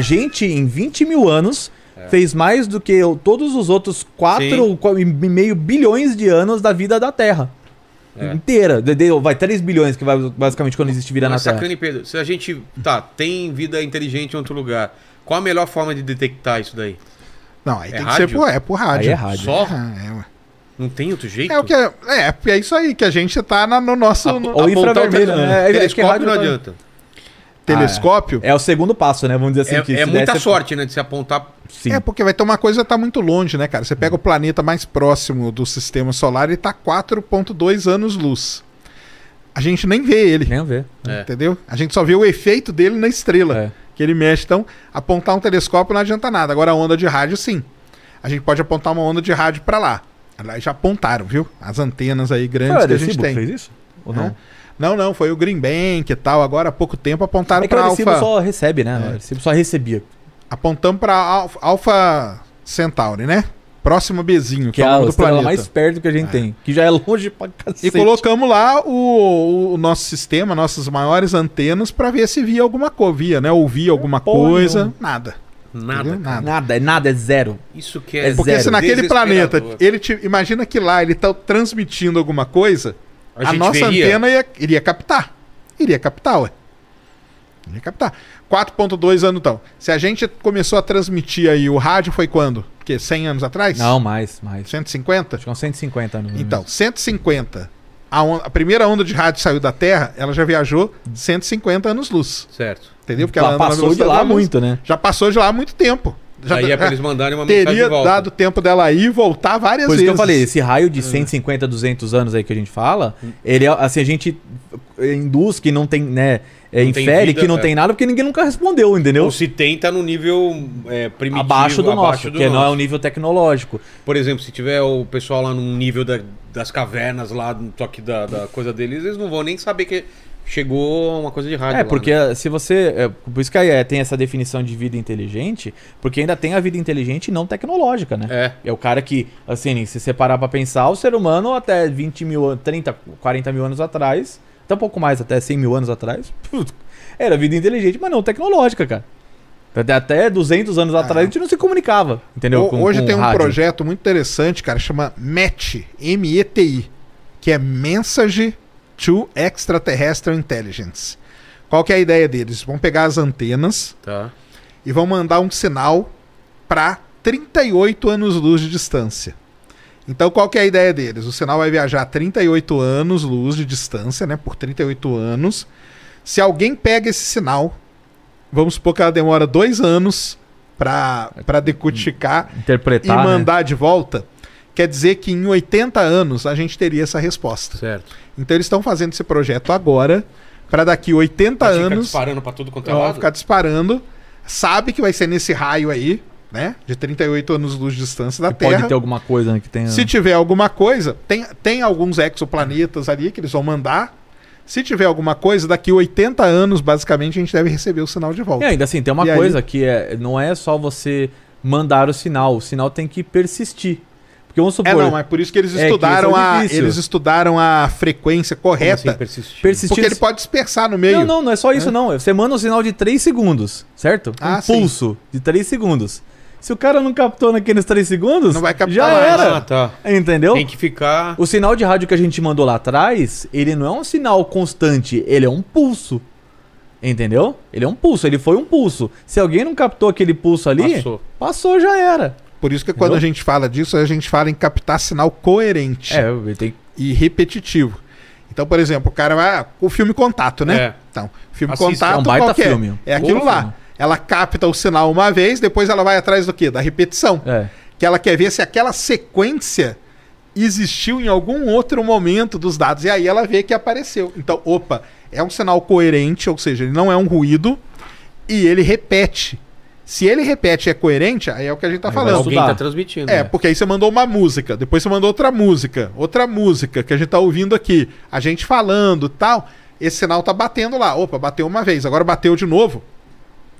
A gente, em 20 mil anos, é. fez mais do que todos os outros 4 e meio bilhões de anos da vida da Terra. É. Inteira. De, de, vai 3 bilhões, que vai basicamente quando existe vida Mas na sacane, Terra. Pedro, se a gente. Tá, tem vida inteligente em outro lugar. Qual a melhor forma de detectar isso daí? Não, aí é tem rádio? que ser por, é por rádio. Aí é rádio. Só? é, é não tem outro jeito? É, o que é, é, é isso aí, que a gente tá na, no nosso. A, no, ou infravermelho, né? É, é, é, é, rádio não né? adianta telescópio. Ah, é. é. o segundo passo, né? Vamos dizer assim. É, que é muita sorte, né? De se apontar. Sim. É, porque vai ter uma coisa que tá muito longe, né, cara? Você pega hum. o planeta mais próximo do sistema solar, e tá 4,2 anos-luz. A gente nem vê ele. Nem vê. Né? É. Entendeu? A gente só vê o efeito dele na estrela. É. Que ele mexe. Então, apontar um telescópio não adianta nada. Agora, a onda de rádio, sim. A gente pode apontar uma onda de rádio para lá. já apontaram, viu? As antenas aí grandes ah, que a gente tem. fez isso? Ou não? É. Não, não, foi o Green Bank e tal. Agora há pouco tempo apontaram é para Alpha. O só recebe, né? É. só recebia. Apontamos para Alfa, Centauri, né? Próximo Bzinho, que, que é o do planeta. mais perto que a gente é. tem, que já é longe pra cacete. E colocamos lá o, o nosso sistema, nossas maiores antenas, para ver se via alguma coisa, via, né? Ouvia alguma coisa, não. nada. Nada, nada. Nada, é nada, é zero. Isso que é, é Porque se naquele planeta, ele te, imagina que lá ele tá transmitindo alguma coisa, a, a nossa veria. antena ia, iria captar. Iria captar, ué. Iria captar. 4.2 anos então. Se a gente começou a transmitir aí o rádio foi quando? Que 100 anos atrás? Não, mais, mais. 150? Acho que 150 é anos. Então, 150. A, onda, a, primeira onda de rádio saiu da Terra, ela já viajou 150 anos-luz. Certo. Entendeu? Porque ela, ela passou de lá muito, né? Já passou de lá há muito tempo. Já, Daí é pra eles mandarem uma mensagem Teria dado tempo dela ir e voltar várias Por isso vezes. que eu falei, esse raio de 150, é. 200 anos aí que a gente fala, ele é, assim, a gente induz que não tem, né, é, Não tem infere vida, que não é. tem nada porque ninguém nunca respondeu, entendeu? Ou se tem, tá no nível é, primitivo. abaixo do nosso, do que não é um nível tecnológico. Por exemplo, se tiver o pessoal lá num nível da- das cavernas, lá no toque da, da coisa deles, eles não vão nem saber que chegou uma coisa de rádio. É, lá, porque né? Eh, se você. É, por isso que é, tem essa definição de vida inteligente, porque ainda tem a vida inteligente e não tecnológica, né? É. É o cara que, assim, se você parar pra pensar, o ser humano até 20 mil, 30, 40 mil anos atrás, até um pouco mais, até 100 mil anos atrás, era vida inteligente, mas não tecnológica, cara. Até 200 anos ah. atrás a gente não se comunicava, entendeu? com, hoje com tem um rádio. projeto muito interessante, cara, chama METI, M-E-T-I, que é Message to Extraterrestrial Intelligence. Qual que é a ideia deles? Vão pegar as antenas tá. e vão mandar um sinal para 38 anos-luz de distância. Então, qual que é a ideia deles? O sinal vai viajar 38 anos-luz de distância, né? Por 38 anos. Se alguém pega esse sinal, vamos supor que ela demora dois anos para decodificar Interpretar, e mandar né? de volta Quer dizer que em 80 anos a gente teria essa resposta. Certo. Então eles estão fazendo esse projeto agora para daqui 80 anos ficar disparando para tudo quanto é lado. ficar disparando. Sabe que vai ser nesse raio aí, né? De 38 anos luz de distância da que Terra. Pode ter alguma coisa né, que tenha. Se tiver alguma coisa, tem, tem alguns exoplanetas ali que eles vão mandar. Se tiver alguma coisa, daqui 80 anos, basicamente, a gente deve receber o sinal de volta. E é, ainda assim, tem uma e coisa aí... que é, não é só você mandar o sinal, o sinal tem que persistir. Porque vamos supor. É, não, é por isso que eles estudaram, é, que eles a, eles estudaram a frequência correta. Assim, persistir? Persistir porque ele pode dispersar no meio. Não, não, não é só é. isso, não. É, você manda um sinal de 3 segundos, certo? Ah, um ah, pulso sim. de 3 segundos. Se o cara não captou naqueles 3 segundos, não vai captar já mais. era. Ah, tá. Entendeu? Tem que ficar. O sinal de rádio que a gente mandou lá atrás, ele não é um sinal constante, ele é um pulso. Entendeu? Ele é um pulso, ele foi um pulso. Se alguém não captou aquele pulso ali, passou, passou já era. Por isso que quando Entendeu? a gente fala disso, a gente fala em captar sinal coerente É, eu tenho... e repetitivo. Então, por exemplo, o cara vai. Ah, o filme Contato, né? É. Então, filme Assista, Contato. É um baita qualquer. filme. É aquilo lá. Filme. Ela capta o sinal uma vez, depois ela vai atrás do quê? Da repetição. É. Que ela quer ver se aquela sequência existiu em algum outro momento dos dados. E aí ela vê que apareceu. Então, opa, é um sinal coerente, ou seja, ele não é um ruído e ele repete. Se ele repete e é coerente, aí é o que a gente tá aí falando. Alguém tá transmitindo. É, né? porque aí você mandou uma música, depois você mandou outra música, outra música que a gente tá ouvindo aqui, a gente falando tal. Esse sinal tá batendo lá. Opa, bateu uma vez, agora bateu de novo.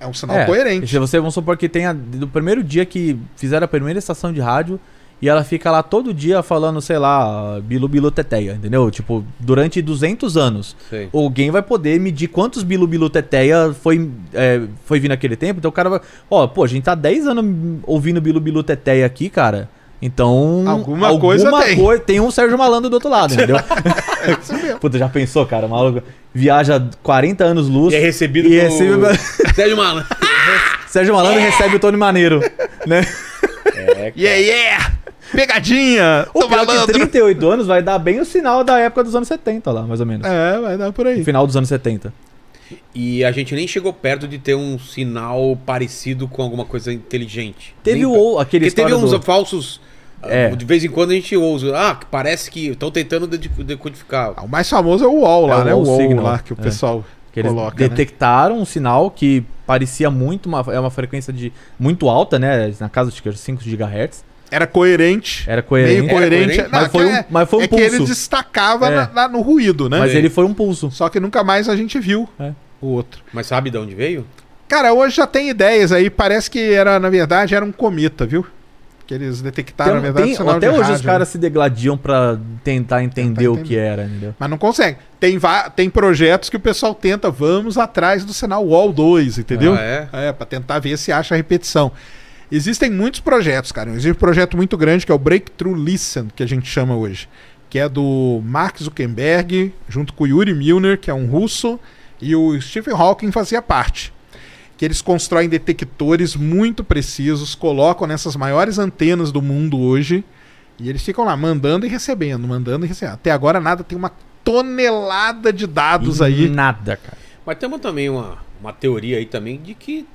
É um sinal é, coerente. Se você, vamos supor que tenha, do primeiro dia que fizeram a primeira estação de rádio, e ela fica lá todo dia falando, sei lá, bilu bilu teteia, entendeu? Tipo, durante 200 anos. Alguém vai poder medir quantos bilu bilu teteia foi, é, foi vindo naquele tempo. Então o cara vai. Ó, pô, a gente tá 10 anos ouvindo bilu bilu teteia aqui, cara. Então. Alguma, alguma coisa, coisa tem. Coi... tem um Sérgio Malandro do outro lado, entendeu? É Puta, já pensou, cara? O maluco viaja 40 anos luz. E é recebido e recebe... Sérgio Malandro. Sérgio Malandro yeah. É. recebe o Tony Maneiro, né? É, cara. yeah, yeah! Pegadinha! O pior é malandro. que 38 anos vai dar bem o sinal da época dos anos 70 lá, mais ou menos. É, vai dar por aí. final dos anos 70. E a gente nem chegou perto de ter um sinal parecido com alguma coisa inteligente. Teve nem... o aquele Porque teve uns do... falsos. Ah, é. De vez em quando a gente ousa. Ah, parece que estão tentando decodificar. Ah, o mais famoso é o UOL é lá, é, né? O UOL, lá que o é. pessoal é. que eles coloca, né? detectaram né? um sinal que parecia muito uma, é uma frequência de muito alta, né? Na casa de 5 GHz. Era coerente. Era coerente. Meio coerente. Não, mas, foi é um, mas foi um é pulso. É que ele destacava é. na, na, no ruído, né? Mas ele foi um pulso. Só que nunca mais a gente viu é. o outro. Mas sabe de onde veio? Cara, hoje já tem ideias aí. Parece que era, na verdade, era um cometa, viu? Que eles detectaram, tem, na verdade, tem, Até hoje rádio, os né? caras né? se degladiam para tentar entender tentar o que era, entendeu? Mas não consegue. Tem, tem projetos que o pessoal tenta, vamos atrás do sinal Wall 2, entendeu? Ah, é? É, pra tentar ver se acha repetição. Existem muitos projetos, cara. Existe um projeto muito grande que é o Breakthrough Listen, que a gente chama hoje, que é do Mark Zuckerberg, junto com o Yuri Milner, que é um russo, e o Stephen Hawking fazia parte. Que eles constroem detectores muito precisos, colocam nessas maiores antenas do mundo hoje, e eles ficam lá mandando e recebendo, mandando e recebendo. Até agora nada, tem uma tonelada de dados e aí. Nada, cara. Mas temos também uma, uma teoria aí também de que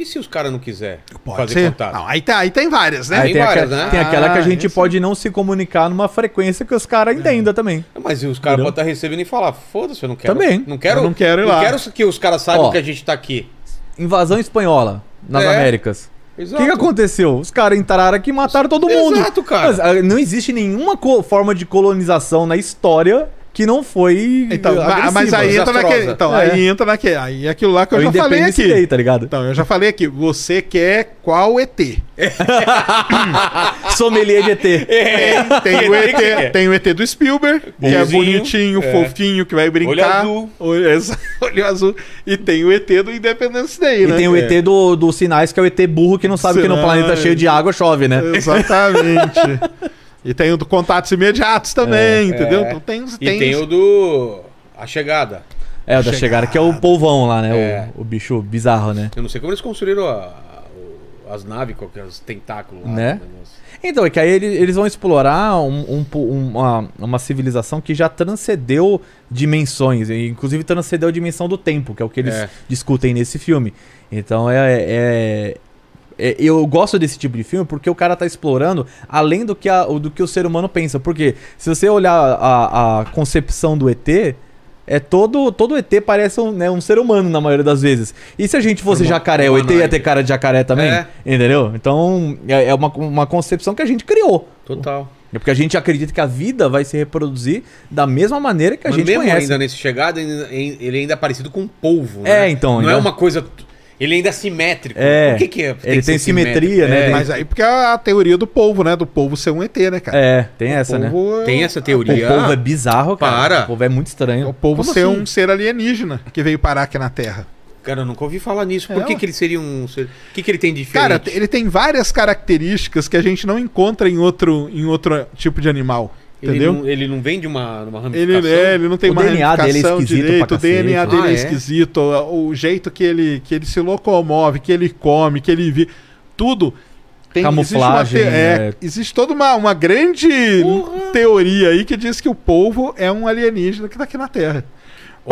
e se os caras não quiser Pode fazer ser. contato? Não, aí, tá, aí tem várias, né? Aí tem, tem várias, aquela, né? tem aquela ah, que a gente esse. Ah, pode não se comunicar numa frequência que os caras entendam é. também. Mas os caras podem estar tá recebendo e falar, foda-se, eu não quero. Também. Não quero, eu não quero ir lá. Não quero que os caras saibam que a gente tá aqui. Invasão espanhola nas é. Américas. O que, que, aconteceu? Os caras entraram aqui e mataram todo mundo. Exato, cara. Mas, ah, não existe nenhuma forma de colonização na história que não foi. Então, agressiva, mas aí entra naquele. Então, é. aí entra naquele. Aí é aquilo lá que eu, eu já falei aqui. tá ligado? Então, eu já falei aqui. Você quer qual ET? Sommelier de ET. É, tem o ET, tem o ET do Spielberg, Bonzinho, que é bonitinho, é. fofinho, que vai brincar. Olho azul. Olho, azul. E tem o ET do Independence Day, né? E tem o ET é. do, do Sinais, que é o ET burro que não sabe que no planeta é cheio de água chove, né? Exatamente. E tem o do contatos imediatos também, é. entendeu? É. Então tem, tem E tem o do. A chegada. É, o da chegada, que é o polvão lá, né? O, é. o, bicho bizarro, né? Eu não sei como eles construíram a, a, as naves com aqueles tentáculos lá. Né? né então, é que aí eles, eles vão explorar um, um, uma, uma, civilização que já transcendeu dimensões, inclusive transcendeu a dimensão do tempo, que é o que eles é. discutem nesse filme. Então é, é, é, eu gosto desse tipo de filme porque o cara tá explorando além do que, a, do que o ser humano pensa. Porque se você olhar a, a concepção do ET, é todo, todo ET parece um, né, um, ser humano na maioria das vezes. E se a gente fosse uma, jacaré, o ET ia ter cara de jacaré também? É. Entendeu? Então é, é, uma, uma concepção que a gente criou. Total. É porque a gente acredita que a vida vai se reproduzir da mesma maneira que a Mas gente mesmo conhece. ainda nesse chegado, ele ainda é parecido com um polvo, é, né? É, então. Não é uma coisa ele ainda é simétrico. É. O que, que é? Tem ele que tem simetria, simétrico? né? É. Mas aí porque a, a teoria do povo, né? Do povo ser um ET, né, cara? É, tem o essa, né? É... Tem essa teoria. O povo é bizarro, cara. Para. O povo é muito estranho. O povo Como ser assim? um ser alienígena que veio parar aqui na Terra. Cara, eu nunca ouvi falar nisso. Por é, que, que, ele seria um. O que, que ele tem de diferente? Cara, ele tem várias características que a gente não encontra em outro, em outro tipo de animal. Entendeu? Ele não, ele não vem de uma, uma ramificação. Ele, é, ele não tem o uma DNA dele é esquisito direito, o DNA dele é, ah, é, esquisito, o jeito que ele, que ele se locomove, que ele come, que ele vive. Tudo. Tem, Camuflagem. Existe, uma, é, né? existe toda uma, uma grande teoria aí que diz que o povo é um alienígena que está aqui na Terra.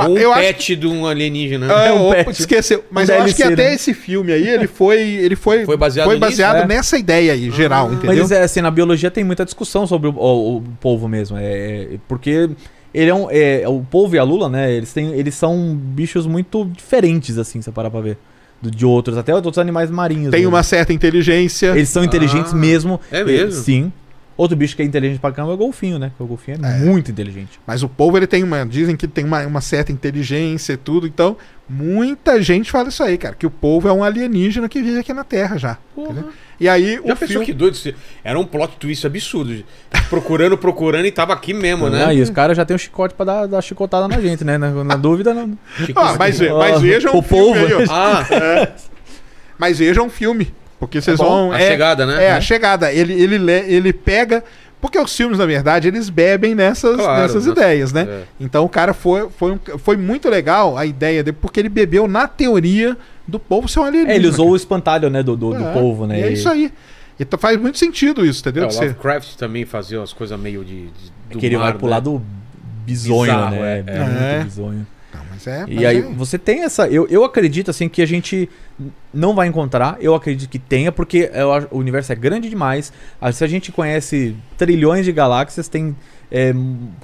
Ou um eu pet acho... de um alienígena. Né? Ah, é um pet. esqueceu. Mas um eu DLC, acho que até né? esse filme aí, ele foi. Ele foi, foi baseado, foi baseado nisso, né? nessa é? ideia aí, geral, ah, entendeu? Mas é assim, na biologia tem muita discussão sobre o, o, o povo mesmo. É, é, porque ele é um. É, o povo e a Lula, né? Eles, têm, eles são bichos muito diferentes, assim, se parar pra ver de outros, até outros animais marinhos. Tem mesmo. uma certa inteligência. Eles são inteligentes ah, mesmo. É mesmo? Sim. Outro bicho que é inteligente pra caramba é o golfinho, né? Porque o golfinho é, é, muito inteligente. Mas o povo, ele tem uma. Dizem que tem uma, uma certa inteligência e tudo. Então, muita gente fala isso aí, cara. Que o povo é um alienígena que vive aqui na Terra já. E aí já o. Já pensou filme... que doido? Era um plot twist absurdo. Tá procurando, procurando e tava aqui mesmo, né? Ah, e os caras já tem um chicote pra dar, dar chicotada na gente, né? Na, na ah. dúvida, não. É? Ah, mas, mas vejam o, filme povo. Aí, ah. é. Mas vejam um filme porque é vocês é vão. A é, chegada, né? É, a uhum. chegada. Ele, ele, ele pega. Porque os filmes, na verdade, eles bebem nessas, claro, nessas nossa, ideias, né? É. Então o cara foi, foi, um, foi muito legal a ideia dele, porque ele bebeu na teoria do povo ser um alienígena. É, ele usou o espantalho, né, do, do, do é, povo, né? é isso aí. E faz muito sentido isso, entendeu? É, o Lovecraft Você... também fazia umas coisas meio de. de do é que ele mar, vai pro né? lado bizonho, Bizarro, né? É, é. é. Muito bizonho mas é, e aí é. você tem essa. Eu, eu acredito assim que a gente não vai encontrar. Eu acredito que tenha, porque eu, o universo é grande demais. Ah, se a gente conhece trilhões de galáxias, tem é,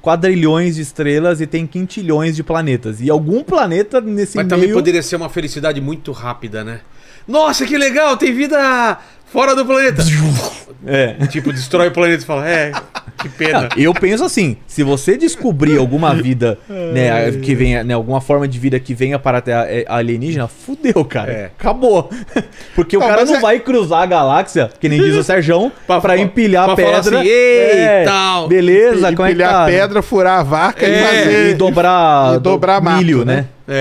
quadrilhões de estrelas e tem quintilhões de planetas. E algum planeta nesse mas meio... Mas também poderia ser uma felicidade muito rápida, né? Nossa, que legal! Tem vida fora do planeta. É. Tipo, destrói o planeta e fala, é, que pena. Eu penso assim, se você descobrir alguma vida, né, que venha, né, alguma forma de vida que venha para a Terra é, alienígena, fudeu, cara. É. Acabou. Porque não, o cara não é... vai cruzar a galáxia, que nem diz o Serjão, pra, pra, empilhar pra pedra. Assim, é, tal. Beleza, empilhar como é que tá? Empilhar pedra, furar a vaca e é. fazer... E dobrar, e dobrar do, mato, milho, né? né?